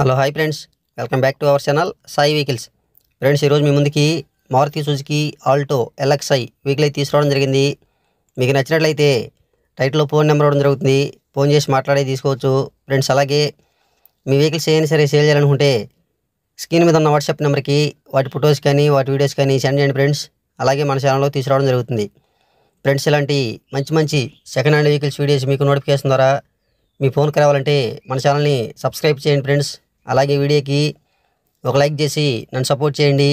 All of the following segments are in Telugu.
hello hi friends welcome back to our channel Sai vehicles friends ఈరోజు మీ ముందుకి Maruti Suzuki Alto LXI vehicle అయితే తీసుకురావడం జరిగింది మీకు నచ్చినట్లయితే టైట్లో ఫోన్ నెంబర్ ఇవ్వడం జరుగుతుంది ఫోన్ చేసి మాట్లాడే తీసుకోవచ్చు ఫ్రెండ్స్ అలాగే మీ వెహికల్స్ ఏమైనా సరే సేల్ చేయాలనుకుంటే స్క్రీన్ మీద ఉన్న వాట్సాప్ నెంబర్కి వాటి ఫొటోస్ కానీ వాటి వీడియోస్ కానీ సెండ్ చేయండి ఫ్రెండ్స్ అలాగే మన ఛానల్లో తీసుకురావడం జరుగుతుంది ఫ్రెండ్స్ ఇలాంటి మంచి మంచి సెకండ్ హ్యాండ్ వెహికల్స్ వీడియోస్ మీకు నోటిఫికేషన్ ద్వారా మీ ఫోన్కి రావాలంటే మన ఛానల్ని సబ్స్క్రైబ్ చేయండి ఫ్రెండ్స్ అలాగే వీడియోకి ఒక లైక్ చేసి నన్ను సపోర్ట్ చేయండి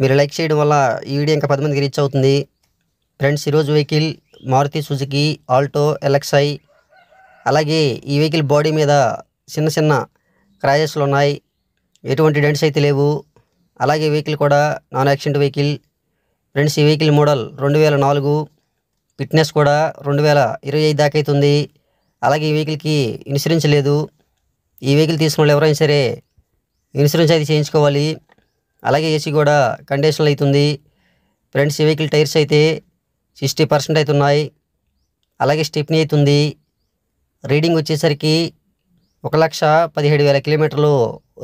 మీరు లైక్ చేయడం వల్ల ఈ వీడియో ఇంకా పది మందికి రీచ్ అవుతుంది ఫ్రెండ్స్ ఈరోజు vehicle Maruti Suzuki Alto LXI అలాగే ఈ వెహికల్ బాడీ మీద చిన్న చిన్న క్రాజెస్లు ఉన్నాయి ఎటువంటి డెంట్స్ అయితే లేవు అలాగే వెహికల్ కూడా నాన్ యాక్సిడెంట్ వెహికల్ ఫ్రెండ్స్ ఈ వెహికల్ మోడల్ రెండు వేల నాలుగు ఫిట్నెస్ కూడా రెండు వేల ఇరవై ఐదు దాకా అలాగే ఈ వెహికల్కి ఇన్సూరెన్స్ లేదు ఈ వెహికల్ తీసుకున్న వాళ్ళు ఎవరైనా సరే ఇన్సూరెన్స్ అయితే చేయించుకోవాలి అలాగే ఏసీ కూడా కండిషన్లు అవుతుంది ఫ్రెండ్స్ ఈ వెహికల్ టైర్స్ అయితే సిక్స్టీ పర్సెంట్ అవుతున్నాయి అలాగే స్టిప్ని అవుతుంది రీడింగ్ వచ్చేసరికి ఒక లక్ష పదిహేడు వేల కిలోమీటర్లు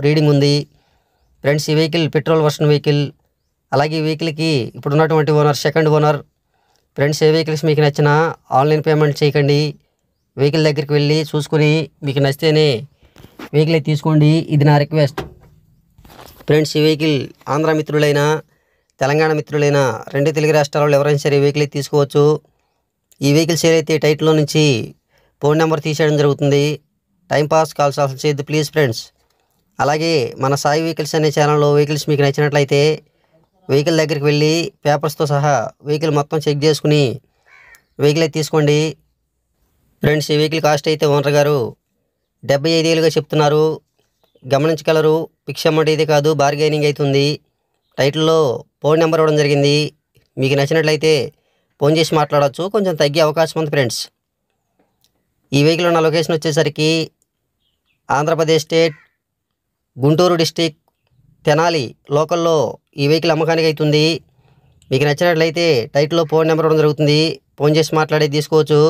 రీడింగ్ ఉంది ఫ్రెండ్స్ ఈ వెహికల్ పెట్రోల్ వర్షన్ వెహికల్ అలాగే ఈ వెహికల్కి ఇప్పుడు ఉన్నటువంటి ఓనర్ సెకండ్ ఓనర్ ఫ్రెండ్స్ ఏ వెహికల్స్ మీకు నచ్చినా ఆన్లైన్ పేమెంట్ చేయకండి వెహికల్ దగ్గరికి వెళ్ళి చూసుకుని మీకు నచ్చితేనే వెహికల్ తీసుకోండి ఇది నా రిక్వెస్ట్ ఫ్రెండ్స్ ఈ వెహికల్ ఆంధ్ర మిత్రులైన తెలంగాణ మిత్రులైన రెండు తెలుగు రాష్ట్రాల్లో ఎవరైనా సరే వెహికల్ తీసుకోవచ్చు ఈ వెహికల్ సేల్ అయితే టైట్లో నుంచి ఫోన్ నెంబర్ తీసేయడం జరుగుతుంది టైంపాస్ కాల్స్ అవసరం చేయొద్దు ప్లీజ్ ఫ్రెండ్స్ అలాగే మన సాయి వెహికల్స్ అనే ఛానల్లో వెహికల్స్ మీకు నచ్చినట్లయితే వెహికల్ దగ్గరికి వెళ్ళి పేపర్స్తో సహా వెహికల్ మొత్తం చెక్ చేసుకుని వెహికల్ అయితే తీసుకోండి ఫ్రెండ్స్ ఈ వెహికల్ కాస్ట్ అయితే ఓనర్ గారు డెబ్బై ఐదేళ్ళుగా చెప్తున్నారు గమనించగలరు పిక్స్ అమౌంట్ అయితే కాదు బార్గెనింగ్ అవుతుంది టైటిల్లో ఫోన్ నెంబర్ ఇవ్వడం జరిగింది మీకు నచ్చినట్లయితే ఫోన్ చేసి మాట్లాడవచ్చు కొంచెం తగ్గే అవకాశం ఉంది ఫ్రెండ్స్ ఈ వెహికల్ ఉన్న లొకేషన్ వచ్చేసరికి ఆంధ్రప్రదేశ్ స్టేట్ గుంటూరు డిస్టిక్ తెనాలి లోకల్లో ఈ వెహికల్ అమ్మకానికి అవుతుంది మీకు నచ్చినట్లయితే టైట్లో ఫోన్ నెంబర్ ఇవ్వడం జరుగుతుంది ఫోన్ చేసి మాట్లాడి తీసుకోవచ్చు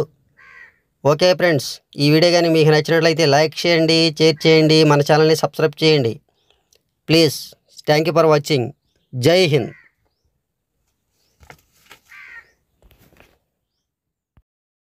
ఓకే ఫ్రెండ్స్ ఈ వీడియో కానీ మీకు నచ్చినట్లయితే లైక్ చేయండి షేర్ చేయండి మన ఛానల్ని సబ్స్క్రైబ్ చేయండి please thank you for watching Jai Hind